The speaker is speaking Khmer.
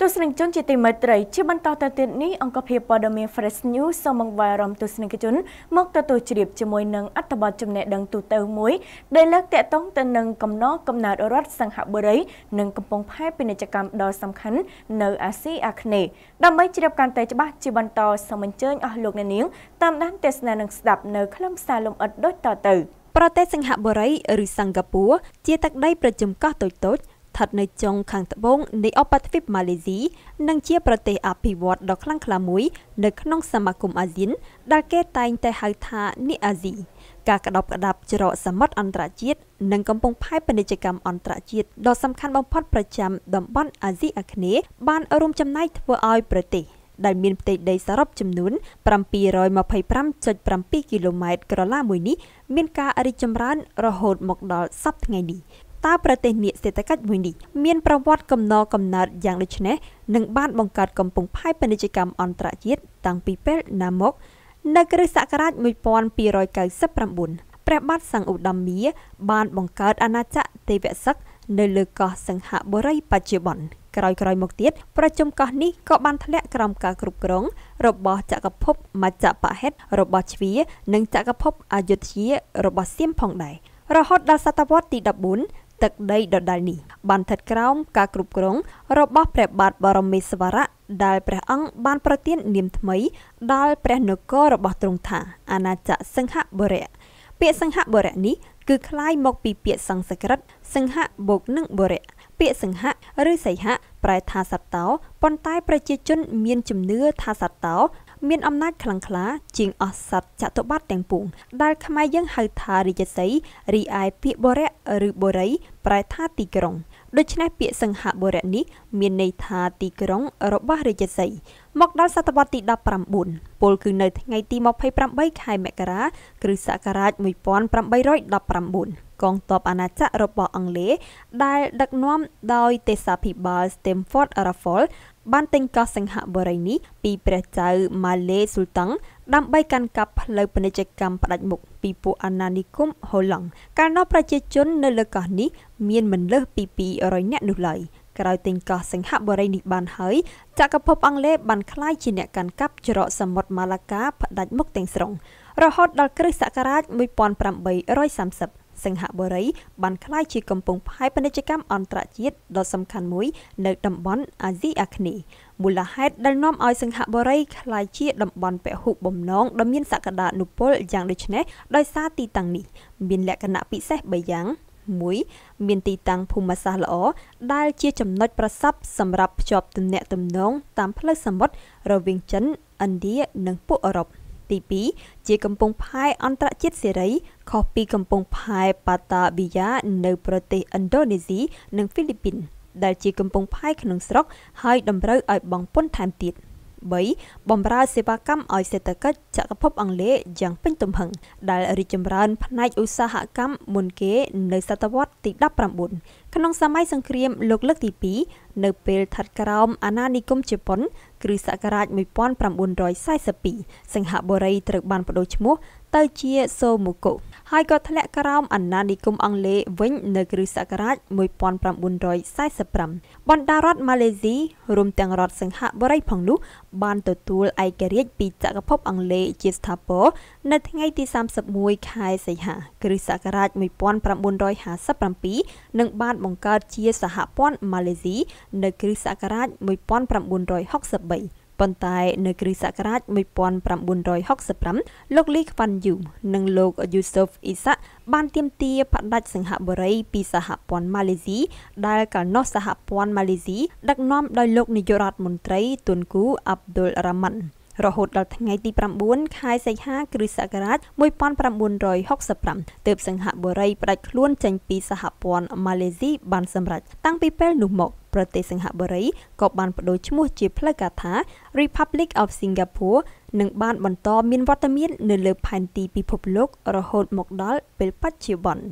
ទស្សនិកជនជាទីមេត្រីជាបន្តទៅទៀតនេះអង្គភាពព័ត៌មាន Fresh News សូមបង្វែរអារម្មណ៍ទស្សនិកជនមកទទួលជ្រាបជាមួយនឹងអត្ថបទចំណេះដឹងទូទៅមួយដែលលើកតាក់ទងទៅនឹងកំណត់កំណត់រដ្ឋសង្ហបុរីនិងកំពង់ផែពាណិជ្ជកម្មដ៏សំខាន់នៅអាស៊ីអាគ្នេយ៍ដើម្បីជ្រាបកាន់តែច្បាស់ជាបន្តសូមអញ្ជើញអស់លោកអ្នកនាងតាមដានទស្សនានិងស្ដាប់នៅក្នុងផ្សាយលំអិតដូចតទៅប្រទេសសិង្ហបុរីឬសិង្ហបុរីជាទឹកដីប្រជុំកោះតូចៗស្ថិតនៅចុងខាងត្បូងនៃអបទ្វីបម៉ាឡេស៊ីនិងជាប្រទេសអភិវឌ្ឍដ៏ខ្លាំងក្លាមួយនៅក្នុងសមាគមអាស៊ាន ដែលគេតែងតែហៅថានីអាស៊ីការក្តោបក្តាប់ច្រកសមុទ្រអន្តរជាតិនិងកំពុងផែពាណិជ្ជកម្មអន្តរជាតិដ៏សំខាន់បំផុតប្រចាំតំបន់អាស៊ីអាគ្នេយ៍បានរួមចំណែកធ្វើឲ្យប្រទេស ដែលមានផ្ទៃដីសរុបចំនួន725.7គីឡូម៉ែត្រក្រឡាមួយនេះមានការរីកចម្រើនរហូតមកដល់សប្តាហ៍ថ្ងៃនេះតើប្រទេសនេះសេដ្ឋកិច្ចមួយនេះមានប្រវត្តិកំណរកំណើតយ៉ាងដូចនេះនិងបានបង្កើតកំពង់ផែពាណិជ្ជកម្មអន្តរជាតិតាំងពីពេលណាមក នៅគ្រិស្តសករាជ1299ព្រះបាទសង្ឃឧត្តមាបានបង្កើតអាណាចក្រទេវសឹកនៅលើកោះសង្ហបុរីបច្ចុប្បន្នក្រោយៗមកទៀតប្រជុំកោះនេះក៏បានធ្លាក់ក្រោមការគ្រប់គ្រងរបស់ចក្រភពមជ្ឈបហេតុរបស់ជ្វានិងចក្រភពអយុធ្យារបស់សៀមផងដែររហូតដល់សតវត្សទី14ទឹកដីដដែលនេះបានថិតក្រោមការគ្រប់គ្រងរបស់ព្រះបាទបរមេស្វរៈដែលព្រះអង្គបានប្រទាននាមថ្មី ដល់ព្រះនគររបស់ទ្រង់ថាអាណាចក្រសង្ហបុរៈពាក្យសង្ហបុរៈនេះគឺคล้ายមកពីពាក្យសំស្ក្រឹតសង្ហបូកនឹងបុរៈពាក្យសង្ហឬសីហៈប្រែថាសត្វតោប៉ុន្តែប្រជាជនមានជំនឿថាសត្វតោមានអំណាចខ្លាំងក្លាជាងអស់សត្វចតុបត្តិទាំងពួងដែលខ្មែរយើងហៅថារាជសីរីឯពាក្យបរិយឬបរិយប្រែថាទីក្រុងដូច្នេះពាក្យសង្ហបុរៈនេះ មានន័យថាទីក្រុង របស់រាជសីមកដល់សតវត្សទី19ពលគឺនៅថ្ងៃទី28ខែមករាគ្រិស្តសករាជ1819កងទ័ពអាណាចក្ររបស់អង់គ្លេសដែល ដឹកនាំដោយទេសាភិបាល Stamford Raffles បានទិញកោះសង្ហបុរីនេះពីព្រះចៅម៉ាឡេស៊ុលតង់ដើម្បីកាន់កាប់ផ្លូវពាណិជ្ជកម្មផ្ដាច់មុខពីពួកអាណានិគមហូឡង់កាលនោះប្រជាជននៅលើកោះនេះ មានមិនលើសពី200នាក់នោះឡើយក្រោយទិញកោះសង្ហបុរីនេះ បានហើយចក្រភព អង់គ្លេសបានក្លាយជាអ្នកកាន់កាប់ច្រកសមុទ្រម៉ាឡាកា ផ្ដាច់មុខទាំងស្រុង រហូតដល់គ្រិស្តសករាជ1830សិង្ហបុរីបានក្លាយជាកំពង់ផែពាណិជ្ជកម្មអន្តរជាតិដ៏សំខាន់មួយនៅ តំបន់អាស៊ីអាគ្នេយ៍មូលហេតុដែលនាំឲ្យសិង្ហបុរីក្លាយជាតំបន់ពហុបំណងដ៏មានសក្តានុពលយ៉ាងដូចនេះដោយសារទីតាំងនេះមានលក្ខណៈពិសេស3យ៉ាង1មានទីតាំងភូមិសាស្ត្រល្អដែលជាចំណុចប្រស័ព្ទសម្រាប់ភ្ជាប់ទំនាក់ទំនងតាមផ្លូវសមុទ្ររវាងចិនឥណ្ឌានិងពួកអឺរ៉ុប។ទី2ជាកំពង់ផែអន្តរជាតិសេរីខុសពីកំពង់ផែប៉ាតាប៊ីយ៉ានៅប្រទេសឥណ្ឌូនេស៊ីនិងហ្វីលីពីន ដែលជាកំពង់ផែក្នុងស្រុកហើយតម្រូវឲ្យបង់ពន្ធថែមទៀត។3បំរើសេវាកម្មឲ្យសេដ្ឋកិច្ចចក្រភព អង់គ្លេសយ៉ាងពេញទំហឹងដែលរីកចម្រើនផ្នែកឧស្សាហកម្មមុនគេនៅសតវត្សទី19ក្នុងសម័យសង្គ្រាមលោកលើកទី2នៅពេលថាត់ក្រោម អាណានិគមជប៉ុនគ្រិស្តសករាជ1942សិង្ហបុរីត្រូវបានបដូរឈ្មោះ ទៅជា សូមូកូហើយក៏ធ្លាក់ក្រោមអាណានិគមអង់គ្លេសវិញ នៅគ្រិស្តសករាជ1945បណ្ដារដ្ឋម៉ាឡេស៊ីរួមទាំងរដ្ឋសិង្ហបុរី ផងនោះ បានទទួលឯករាជ្យពីចក្រភព អង់គ្លេសជាស្ថាពរនៅថ្ងៃទី31ខែសីហាគ្រិស្តសករាជ1957និង បាន បង្កើតជាសហព័ន្ធម៉ាឡេស៊ីនៅគ្រិស្តសករាជ1963 18ប៉ុន្តែនៅគ្រិស្តសករាជ1965លោកលីខ្វាន់យូនិងលោកយូស៊ុបអ៊ីសាក់បានទាមទារបដិសង្ហបុរីពីសហព័ន្ធម៉ាឡេស៊ីដែលកាលនោះសហព័ន្ធម៉ាឡេស៊ី ដឹកនាំដោយលោកនាយករដ្ឋមន្ត្រីទុនគូអាប់ឌុលរ៉ាម៉ាន់រហូតដល់ថ្ងៃទី9ខែសីហាគ្រិស្តសករាជ1965ទើបសិង្ហបុរីផ្ដាច់ខ្លួនចេញពីសហព័ន្ធម៉ាឡេស៊ីបានសម្រេចតាំងពីពេលនោះមកប្រទេសសិង្ហបុរីក៏បានបដូរឈ្មោះជាផ្លូវការថា Republic of Singapore និងបានបន្តមានវត្តមាននៅលើផែនទីពិភពលោករហូតមកដល់ពេលបច្ចុប្បន្ន